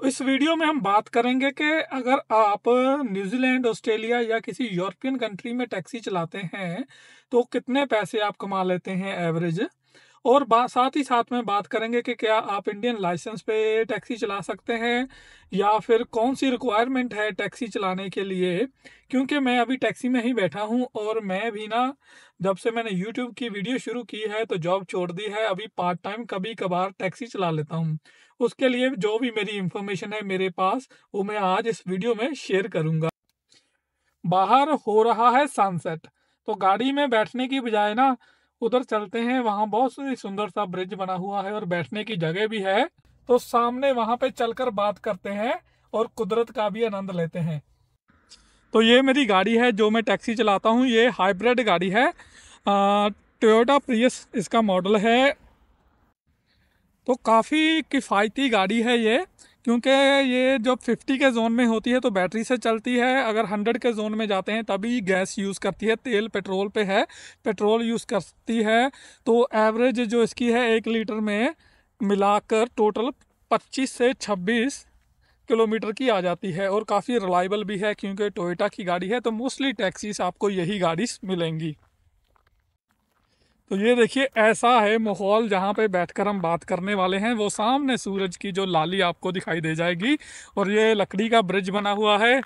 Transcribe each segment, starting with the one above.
तो इस वीडियो में हम बात करेंगे कि अगर आप न्यूजीलैंड ऑस्ट्रेलिया या किसी यूरोपियन कंट्री में टैक्सी चलाते हैं तो कितने पैसे आप कमा लेते हैं एवरेज और साथ ही साथ में बात करेंगे कि क्या आप इंडियन लाइसेंस पे टैक्सी चला सकते हैं या फिर कौन सी रिक्वायरमेंट है टैक्सी चलाने के लिए क्योंकि मैं अभी टैक्सी में ही बैठा हूँ और मैं भी ना जब से मैंने यूट्यूब की वीडियो शुरू की है तो जॉब छोड़ दी है अभी पार्ट टाइम कभी कभार टैक्सी चला लेता हूँ उसके लिए जो भी मेरी इंफॉर्मेशन है मेरे पास वो मैं आज इस वीडियो में शेयर करूँगा बाहर हो रहा है सनसेट तो गाड़ी में बैठने की बजाय ना उधर चलते हैं वहाँ बहुत सुंदर सा ब्रिज बना हुआ है और बैठने की जगह भी है तो सामने वहाँ पे चलकर बात करते हैं और कुदरत का भी आनंद लेते हैं तो ये मेरी गाड़ी है जो मैं टैक्सी चलाता हूँ ये हाइब्रिड गाड़ी है टोयोटा प्रियस इसका मॉडल है तो काफ़ी किफ़ायती गाड़ी है ये क्योंकि ये जब 50 के जोन में होती है तो बैटरी से चलती है अगर 100 के जोन में जाते हैं तभी गैस यूज़ करती है तेल पेट्रोल पे है पेट्रोल यूज़ करती है तो एवरेज जो इसकी है एक लीटर में मिलाकर टोटल 25 से 26 किलोमीटर की आ जाती है और काफ़ी रिलायबल भी है क्योंकि टोयोटा की गाड़ी है तो मोस्टली टैक्सीस आपको यही गाड़ी मिलेंगी तो ये देखिए ऐसा है माहौल जहाँ पे बैठकर हम बात करने वाले हैं वो सामने सूरज की जो लाली आपको दिखाई दे जाएगी और ये लकड़ी का ब्रिज बना हुआ है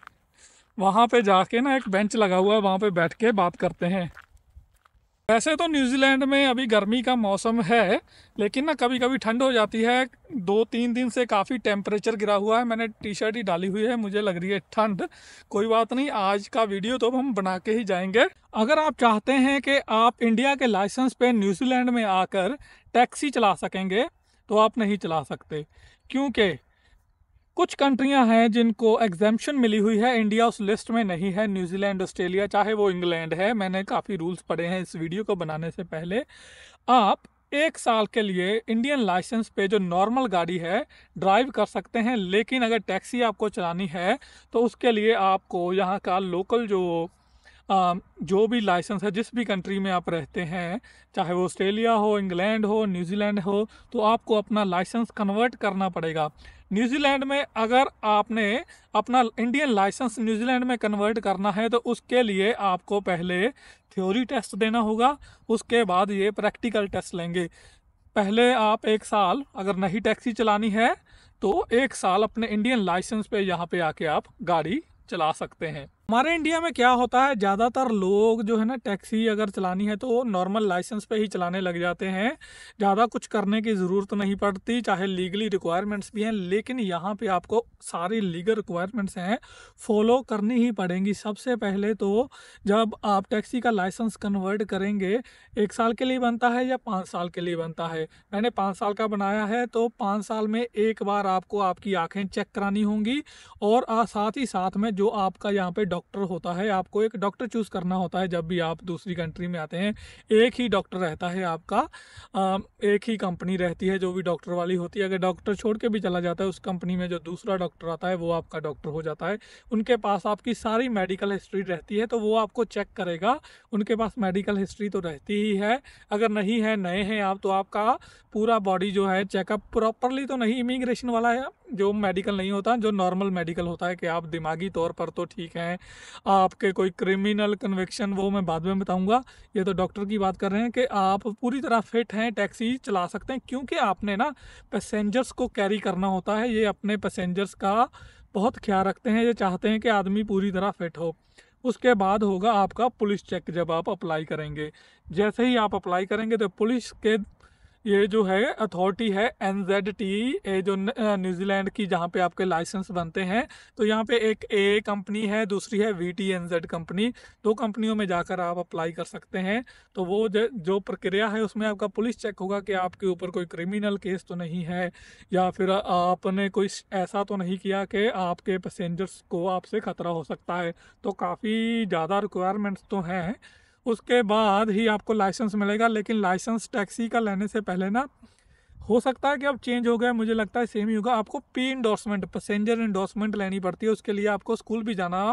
वहाँ पे जाके ना एक बेंच लगा हुआ है वहाँ पे बैठ के बात करते हैं वैसे तो न्यूजीलैंड में अभी गर्मी का मौसम है लेकिन ना कभी कभी ठंड हो जाती है दो तीन दिन से काफ़ी टेम्परेचर गिरा हुआ है मैंने टी शर्ट ही डाली हुई है मुझे लग रही है ठंड कोई बात नहीं आज का वीडियो तो हम बना के ही जाएंगे अगर आप चाहते हैं कि आप इंडिया के लाइसेंस पे न्यूजीलैंड में आकर टैक्सी चला सकेंगे तो आप नहीं चला सकते क्योंकि कुछ कंट्रियां हैं जिनको एग्जेम्पन मिली हुई है इंडिया उस लिस्ट में नहीं है न्यूजीलैंड ऑस्ट्रेलिया चाहे वो इंग्लैंड है मैंने काफ़ी रूल्स पढ़े हैं इस वीडियो को बनाने से पहले आप एक साल के लिए इंडियन लाइसेंस पे जो नॉर्मल गाड़ी है ड्राइव कर सकते हैं लेकिन अगर टैक्सी आपको चलानी है तो उसके लिए आपको यहाँ का लोकल जो जो भी लाइसेंस है जिस भी कंट्री में आप रहते हैं चाहे वो ऑस्ट्रेलिया हो इंग्लैंड हो न्यूजीलैंड हो तो आपको अपना लाइसेंस कन्वर्ट करना पड़ेगा न्यूजीलैंड में अगर आपने अपना इंडियन लाइसेंस न्यूजीलैंड में कन्वर्ट करना है तो उसके लिए आपको पहले थ्योरी टेस्ट देना होगा उसके बाद ये प्रैक्टिकल टेस्ट लेंगे पहले आप एक साल अगर नहीं टैक्सी चलानी है तो एक साल अपने इंडियन लाइसेंस पे यहाँ पे आके आप गाड़ी चला सकते हैं हमारे इंडिया में क्या होता है ज़्यादातर लोग जो है ना टैक्सी अगर चलानी है तो वो नॉर्मल लाइसेंस पे ही चलाने लग जाते हैं ज़्यादा कुछ करने की ज़रूरत नहीं पड़ती चाहे लीगली रिक्वायरमेंट्स भी हैं लेकिन यहाँ पे आपको सारी लीगल रिक्वायरमेंट्स हैं फॉलो करनी ही पड़ेंगी सबसे पहले तो जब आप टैक्सी का लाइसेंस कन्वर्ट करेंगे एक साल के लिए बनता है या पाँच साल के लिए बनता है मैंने पाँच साल का बनाया है तो पाँच साल में एक बार आपको आपकी आँखें चेक करानी होंगी और साथ ही साथ में जो आपका यहाँ पर डॉक्टर होता है आपको एक डॉक्टर चूज़ करना होता है जब भी आप दूसरी कंट्री में आते हैं एक ही डॉक्टर रहता है आपका एक ही कंपनी रहती है जो भी डॉक्टर वाली होती है अगर डॉक्टर छोड़ के भी चला जाता है उस कंपनी में जो दूसरा डॉक्टर आता है वो आपका डॉक्टर हो जाता है उनके पास आपकी सारी मेडिकल हिस्ट्री रहती है तो वो आपको चेक करेगा उनके पास मेडिकल हिस्ट्री तो रहती ही है अगर नहीं है नए हैं आप तो आपका पूरा बॉडी जो है चेकअप प्रॉपरली तो नहीं इमिग्रेशन वाला है जो मेडिकल नहीं होता जो नॉर्मल मेडिकल होता है कि आप दिमागी तौर पर तो ठीक हैं आपके कोई क्रिमिनल कन्विक्शन वो मैं बाद में बताऊंगा ये तो डॉक्टर की बात कर रहे हैं कि आप पूरी तरह फिट हैं टैक्सी चला सकते हैं क्योंकि आपने ना पैसेंजर्स को कैरी करना होता है ये अपने पैसेंजर्स का बहुत ख्याल रखते हैं ये चाहते हैं कि आदमी पूरी तरह फिट हो उसके बाद होगा आपका पुलिस चेक जब आप अप्लाई करेंगे जैसे ही आप अप्लाई करेंगे तो पुलिस के ये जो है अथॉरिटी है एन जेड टी ए जो न्यूजीलैंड की जहाँ पे आपके लाइसेंस बनते हैं तो यहाँ पे एक ए कंपनी है दूसरी है V T N Z company दो कंपनियों में जाकर आप अप्लाई कर सकते हैं तो वो जो प्रक्रिया है उसमें आपका पुलिस चेक होगा कि आपके ऊपर कोई क्रिमिनल केस तो नहीं है या फिर आपने कोई ऐसा तो नहीं किया कि आपके पैसेंजर्स को आपसे ख़तरा हो सकता है तो काफ़ी ज़्यादा रिक्वायरमेंट्स तो हैं उसके बाद ही आपको लाइसेंस मिलेगा लेकिन लाइसेंस टैक्सी का लेने से पहले ना हो सकता है कि अब चेंज हो गया मुझे लगता है सेम ही होगा आपको पी इंडोर्समेंट पैसेंजर इंडोर्समेंट लेनी पड़ती है उसके लिए आपको स्कूल भी जाना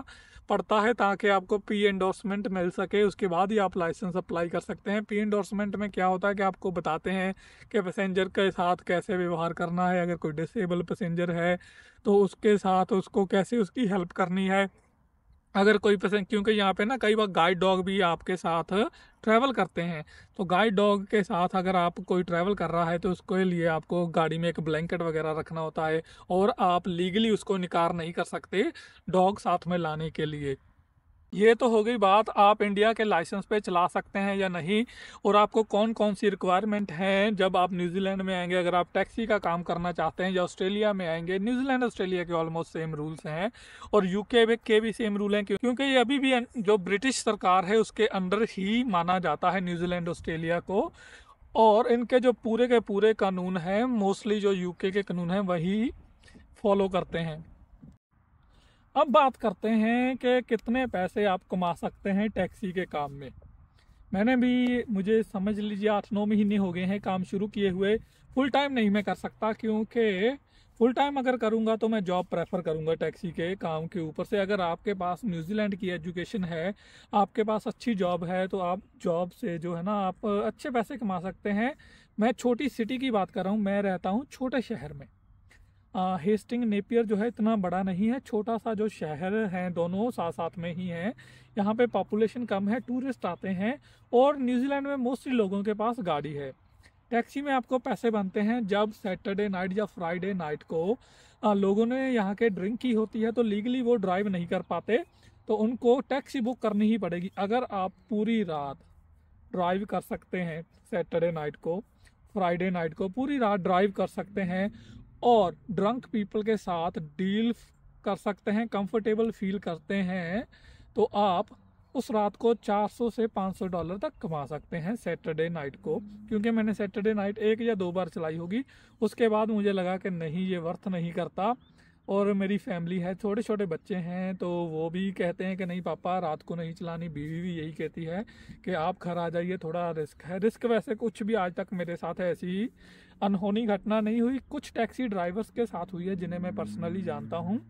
पड़ता है ताकि आपको पी इंडोर्समेंट मिल सके उसके बाद ही आप लाइसेंस अप्लाई कर सकते हैं पी इंडोर्समेंट में क्या होता है कि आपको बताते हैं कि पैसेंजर के साथ कैसे व्यवहार करना है अगर कोई डिसेबल पैसेंजर है तो उसके साथ उसको कैसे उसकी हेल्प करनी है अगर कोई पसंद क्योंकि यहाँ पे ना कई बार गाइड डॉग भी आपके साथ ट्रैवल करते हैं तो गाइड डॉग के साथ अगर आप कोई ट्रैवल कर रहा है तो उसके लिए आपको गाड़ी में एक ब्लैंकेट वगैरह रखना होता है और आप लीगली उसको निकार नहीं कर सकते डॉग साथ में लाने के लिए ये तो हो गई बात आप इंडिया के लाइसेंस पे चला सकते हैं या नहीं और आपको कौन कौन सी रिक्वायरमेंट हैं जब आप न्यूजीलैंड में आएंगे अगर आप टैक्सी का काम करना चाहते हैं या ऑस्ट्रेलिया में आएंगे न्यूजीलैंड ऑस्ट्रेलिया के ऑलमोस्ट सेम रूल्स हैं और यूके के भी सेम रूल हैं क्योंकि ये अभी भी जो ब्रिटिश सरकार है उसके अंडर ही माना जाता है न्यूजीलैंड ऑस्ट्रेलिया को और इनके जो पूरे के पूरे कानून हैं मोस्टली जो यूके के कानून हैं वही फॉलो करते हैं अब बात करते हैं कि कितने पैसे आप कमा सकते हैं टैक्सी के काम में मैंने भी मुझे समझ लीजिए आठ नौ महीने हो गए हैं काम शुरू किए हुए फुल टाइम नहीं मैं कर सकता क्योंकि फुल टाइम अगर करूँगा तो मैं जॉब प्रेफर करूँगा टैक्सी के काम के ऊपर से अगर आपके पास न्यूजीलैंड की एजुकेशन है आपके पास अच्छी जॉब है तो आप जॉब से जो है ना आप अच्छे पैसे कमा सकते हैं मैं छोटी सिटी की बात कर रहा हूँ मैं रहता हूँ छोटे शहर में हेस्टिंग नेपियर जो है इतना बड़ा नहीं है छोटा सा जो शहर हैं दोनों साथ साथ में ही हैं यहाँ पे पॉपुलेशन कम है टूरिस्ट आते हैं और न्यूजीलैंड में मोस्टली लोगों के पास गाड़ी है टैक्सी में आपको पैसे बनते हैं जब सैटरडे नाइट या फ्राइडे नाइट को आ, लोगों ने यहाँ के ड्रिंक की होती है तो लीगली वो ड्राइव नहीं कर पाते तो उनको टैक्सी बुक करनी ही पड़ेगी अगर आप पूरी रात ड्राइव कर सकते हैं सैटरडे नाइट को फ्राइडे नाइट को पूरी रात ड्राइव कर सकते हैं और ड्रंक पीपल के साथ डील कर सकते हैं कंफर्टेबल फील करते हैं तो आप उस रात को 400 से 500 डॉलर तक कमा सकते हैं सैटरडे नाइट को क्योंकि मैंने सैटरडे नाइट एक या दो बार चलाई होगी उसके बाद मुझे लगा कि नहीं ये वर्थ नहीं करता और मेरी फैमिली है छोटे छोटे बच्चे हैं तो वो भी कहते हैं कि नहीं पापा रात को नहीं चलानी बीवी भी यही कहती है कि आप घर आ जाइए थोड़ा रिस्क है रिस्क वैसे कुछ भी आज तक मेरे साथ ऐसी अनहोनी घटना नहीं हुई कुछ टैक्सी ड्राइवर्स के साथ हुई है जिन्हें मैं पर्सनली जानता हूँ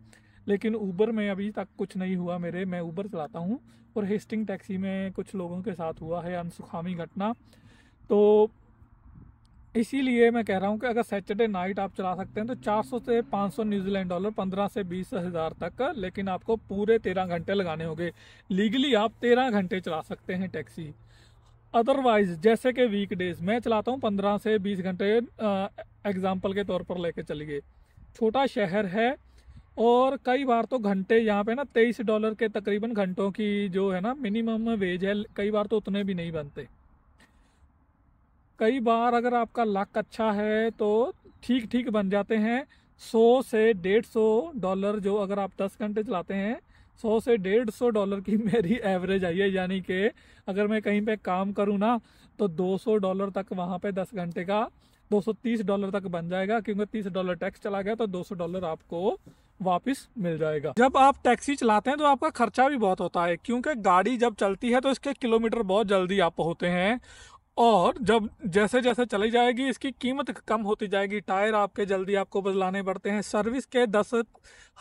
लेकिन ऊबर में अभी तक कुछ नहीं हुआ मेरे मैं ऊबर चलाता हूँ और हेस्टिंग टैक्सी में कुछ लोगों के साथ हुआ है अनसुखामी घटना तो इसीलिए मैं कह रहा हूँ कि अगर सैटरडे नाइट आप चला सकते हैं तो 400 से 500 न्यूजीलैंड डॉलर 15 से बीस हज़ार तक का लेकिन आपको पूरे 13 घंटे लगाने होंगे लीगली आप 13 घंटे चला सकते हैं टैक्सी अदरवाइज जैसे कि वीकडेज मैं चलाता हूँ 15 से 20 घंटे एग्जाम्पल के तौर पर लेके चलिए छोटा शहर है और कई बार तो घंटे यहाँ पे ना तेईस डॉलर के तकरीबन घंटों की जो है ना मिनिमम वेज है कई बार तो उतने भी नहीं बनते कई बार अगर आपका लक अच्छा है तो ठीक ठीक बन जाते हैं सौ से डेढ़ सौ डॉलर जो अगर आप दस घंटे चलाते हैं सौ से डेढ़ सौ डॉलर की मेरी एवरेज आई है यानी कि अगर मैं कहीं पे काम करूँ ना तो दो सौ डॉलर तक वहाँ पे दस घंटे का दो सौ तीस डॉलर तक बन जाएगा क्योंकि तीस डॉलर टैक्स चला गया तो दो सौ डॉलर आपको वापस मिल जाएगा जब आप टैक्सी चलाते हैं तो आपका खर्चा भी बहुत होता है क्योंकि गाड़ी जब चलती है तो इसके किलोमीटर बहुत जल्दी आप होते हैं और जब जैसे जैसे चली जाएगी इसकी कीमत कम होती जाएगी टायर आपके जल्दी आपको बदलाने पड़ते हैं सर्विस के दस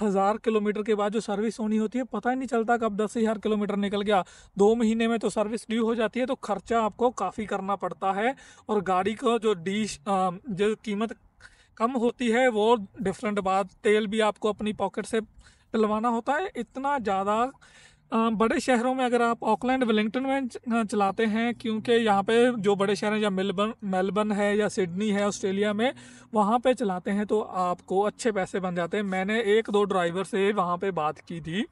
हज़ार किलोमीटर के बाद जो सर्विस होनी होती है पता ही नहीं चलता कब दस हज़ार किलोमीटर निकल गया दो महीने में तो सर्विस ड्यू हो जाती है तो खर्चा आपको काफ़ी करना पड़ता है और गाड़ी का जो डीश जो कीमत कम होती है वो डिफरेंट बात तेल भी आपको अपनी पॉकेट से डलवाना होता है इतना ज़्यादा बड़े शहरों में अगर आप ऑकलैंड वेलिंगटन में चलाते हैं क्योंकि यहाँ पे जो बड़े शहर हैं या मेलबर्न मेलबर्न है या सिडनी है ऑस्ट्रेलिया में वहाँ पे चलाते हैं तो आपको अच्छे पैसे बन जाते हैं मैंने एक दो ड्राइवर से वहाँ पे बात की थी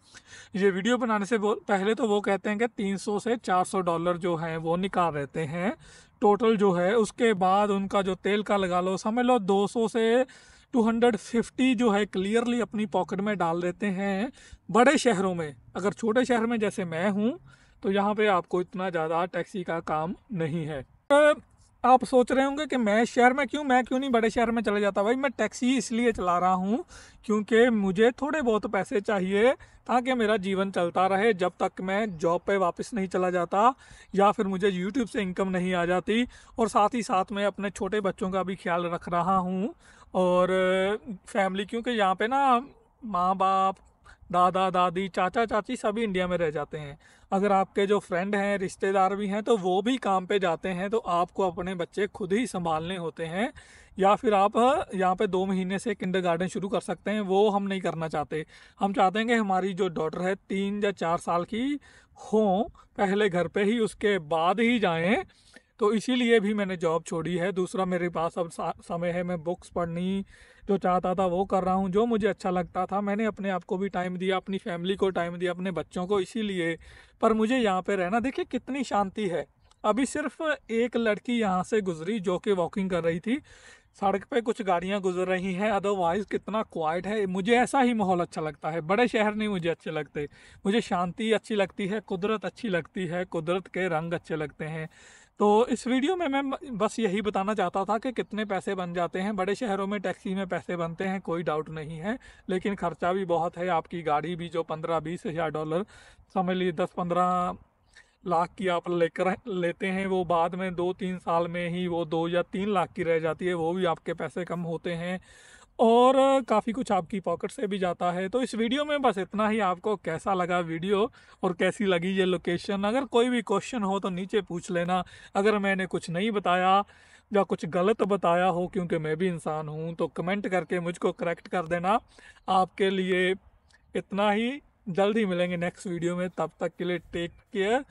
ये वीडियो बनाने से पहले तो वो कहते हैं कि 300 से 400 डॉलर जो हैं वो निकाल रहते हैं टोटल जो है उसके बाद उनका जो तेल का लगा लो समझ लो दो से 250 जो है क्लियरली अपनी पॉकेट में डाल देते हैं बड़े शहरों में अगर छोटे शहर में जैसे मैं हूँ तो यहाँ पे आपको इतना ज़्यादा टैक्सी का काम नहीं है आप सोच रहे होंगे कि मैं शहर में क्यों मैं क्यों नहीं बड़े शहर में चले जाता भाई मैं टैक्सी इसलिए चला रहा हूँ क्योंकि मुझे थोड़े बहुत पैसे चाहिए ताकि मेरा जीवन चलता रहे जब तक मैं जॉब पे वापस नहीं चला जाता या फिर मुझे यूट्यूब से इनकम नहीं आ जाती और साथ ही साथ मैं अपने छोटे बच्चों का भी ख्याल रख रहा हूँ और फैमिली क्योंकि यहाँ पे ना माँ बाप दादा दादी चाचा चाची सभी इंडिया में रह जाते हैं अगर आपके जो फ्रेंड हैं रिश्तेदार भी हैं तो वो भी काम पे जाते हैं तो आपको अपने बच्चे खुद ही संभालने होते हैं या फिर आप यहाँ पे दो महीने से किंडर गार्डन शुरू कर सकते हैं वो हम नहीं करना चाहते हम चाहते हैं कि हमारी जो डॉटर है तीन या चार साल की हों पहले घर पर ही उसके बाद ही जाएँ तो इसीलिए भी मैंने जॉब छोड़ी है दूसरा मेरे पास अब समय है मैं बुक्स पढ़नी जो चाहता था वो कर रहा हूँ जो मुझे अच्छा लगता था मैंने अपने आप को भी टाइम दिया अपनी फैमिली को टाइम दिया अपने बच्चों को इसीलिए पर मुझे यहाँ पे रहना देखिए कितनी शांति है अभी सिर्फ एक लड़की यहाँ से गुजरी जो कि वॉकिंग कर रही थी सड़क पे कुछ गाड़ियाँ गुजर रही हैं अदरवाइज़ कितना क्वाइट है मुझे ऐसा ही माहौल अच्छा लगता है बड़े शहर नहीं मुझे अच्छे लगते मुझे शांति अच्छी लगती है कुदरत अच्छी लगती है कुदरत के रंग अच्छे लगते हैं तो इस वीडियो में मैं बस यही बताना चाहता था कि कितने पैसे बन जाते हैं बड़े शहरों में टैक्सी में पैसे बनते हैं कोई डाउट नहीं है लेकिन खर्चा भी बहुत है आपकी गाड़ी भी जो पंद्रह बीस हज़ार डॉलर समझ लीजिए दस पंद्रह लाख की आप लेकर लेते हैं वो बाद में दो तीन साल में ही वो दो या तीन लाख की रह जाती है वो भी आपके पैसे कम होते हैं और काफ़ी कुछ आपकी पॉकेट से भी जाता है तो इस वीडियो में बस इतना ही आपको कैसा लगा वीडियो और कैसी लगी ये लोकेशन अगर कोई भी क्वेश्चन हो तो नीचे पूछ लेना अगर मैंने कुछ नहीं बताया या कुछ गलत बताया हो क्योंकि मैं भी इंसान हूँ तो कमेंट करके मुझको करेक्ट कर देना आपके लिए इतना ही जल्दी मिलेंगे नेक्स्ट वीडियो में तब तक के लिए टेक केयर